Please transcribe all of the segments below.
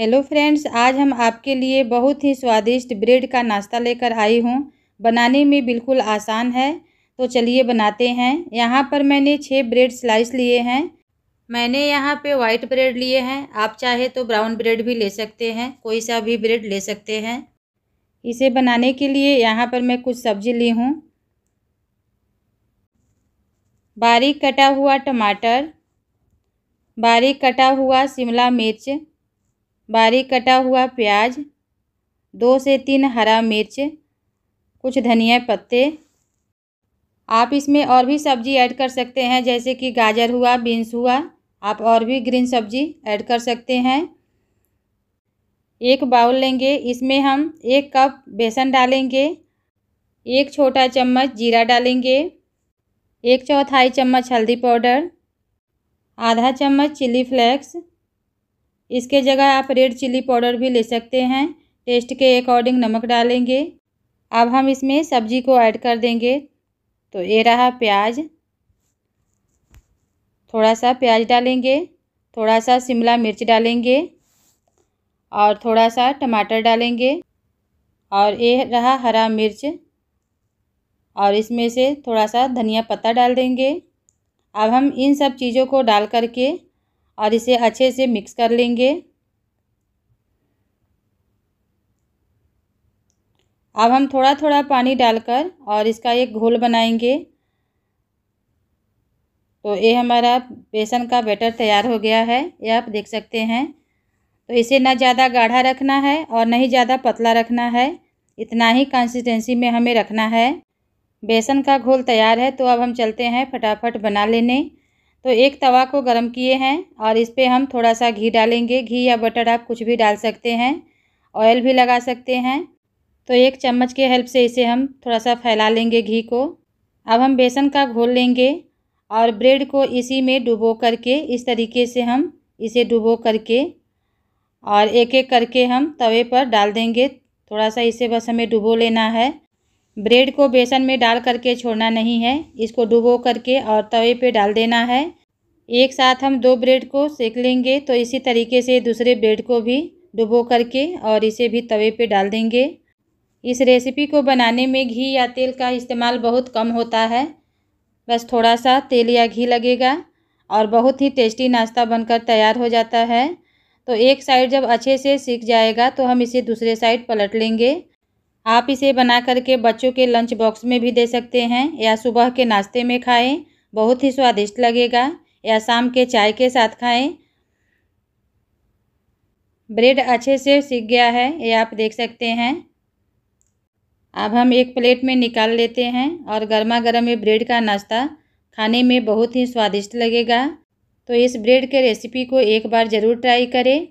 hello friends आज हम आपके लिए बहुत ही स्वादिष्ट ब्रेड का नाश्ता लेकर आई हूँ बनाने में बिल्कुल आसान है तो चलिए बनाते हैं यहाँ पर मैंने छः ब्रेड स्लाइस लिए हैं मैंने यहाँ पे वाइट ब्रेड लिए हैं आप चाहे तो ब्राउन ब्रेड भी ले सकते हैं कोई सा भी ब्रेड ले सकते हैं इसे बनाने के लिए यहाँ पर मैं कुछ सब्जी ली हूँ बारीक कटा हुआ टमाटर बारीक कटा हुआ शिमला मिर्च बारीक कटा हुआ प्याज दो से तीन हरा मिर्च कुछ धनिया पत्ते आप इसमें और भी सब्जी ऐड कर सकते हैं जैसे कि गाजर हुआ बीन्स हुआ आप और भी ग्रीन सब्जी ऐड कर सकते हैं एक बाउल लेंगे इसमें हम एक कप बेसन डालेंगे एक छोटा चम्मच जीरा डालेंगे एक चौथाई चम्मच हल्दी पाउडर आधा चम्मच चिली फ्लेक्स इसके जगह आप रेड चिली पाउडर भी ले सकते हैं टेस्ट के अकॉर्डिंग नमक डालेंगे अब हम इसमें सब्जी को ऐड कर देंगे तो ये रहा प्याज थोड़ा सा प्याज डालेंगे थोड़ा सा शिमला मिर्च डालेंगे और थोड़ा सा टमाटर डालेंगे और ये रहा हरा मिर्च और इसमें से थोड़ा सा धनिया पत्ता डाल देंगे अब हम इन सब चीज़ों को डाल करके और इसे अच्छे से मिक्स कर लेंगे अब हम थोड़ा थोड़ा पानी डालकर और इसका एक घोल बनाएंगे तो ये हमारा बेसन का बैटर तैयार हो गया है ये आप देख सकते हैं तो इसे ना ज़्यादा गाढ़ा रखना है और ना ही ज़्यादा पतला रखना है इतना ही कंसिस्टेंसी में हमें रखना है बेसन का घोल तैयार है तो अब हम चलते हैं फटाफट बना लेने तो एक तवा को गर्म किए हैं और इस पर हम थोड़ा सा घी डालेंगे घी या बटर आप कुछ भी डाल सकते हैं ऑयल भी लगा सकते हैं तो एक चम्मच के हेल्प से इसे हम थोड़ा सा फैला लेंगे घी को अब हम बेसन का घोल लेंगे और ब्रेड को इसी में डुबो करके इस तरीके से हम इसे डुबो करके और एक एक करके हम तवे पर डाल देंगे थोड़ा सा इसे बस हमें डुबो लेना है ब्रेड को बेसन में डाल करके छोड़ना नहीं है इसको डुबो करके और तवे पे डाल देना है एक साथ हम दो ब्रेड को सेक लेंगे तो इसी तरीके से दूसरे ब्रेड को भी डुबो करके और इसे भी तवे पे डाल देंगे इस रेसिपी को बनाने में घी या तेल का इस्तेमाल बहुत कम होता है बस थोड़ा सा तेल या घी लगेगा और बहुत ही टेस्टी नाश्ता बनकर तैयार हो जाता है तो एक साइड जब अच्छे से सीख जाएगा तो हम इसे दूसरे साइड पलट लेंगे आप इसे बना करके बच्चों के लंच बॉक्स में भी दे सकते हैं या सुबह के नाश्ते में खाएं बहुत ही स्वादिष्ट लगेगा या शाम के चाय के साथ खाएं ब्रेड अच्छे से सीख गया है ये आप देख सकते हैं अब हम एक प्लेट में निकाल लेते हैं और गर्मा गर्म ये ब्रेड का नाश्ता खाने में बहुत ही स्वादिष्ट लगेगा तो इस ब्रेड के रेसिपी को एक बार ज़रूर ट्राई करें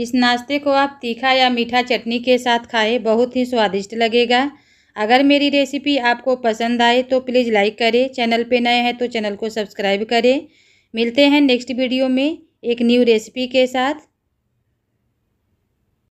इस नाश्ते को आप तीखा या मीठा चटनी के साथ खाएं बहुत ही स्वादिष्ट लगेगा अगर मेरी रेसिपी आपको पसंद आए तो प्लीज़ लाइक करें चैनल पे नए हैं तो चैनल को सब्सक्राइब करें मिलते हैं नेक्स्ट वीडियो में एक न्यू रेसिपी के साथ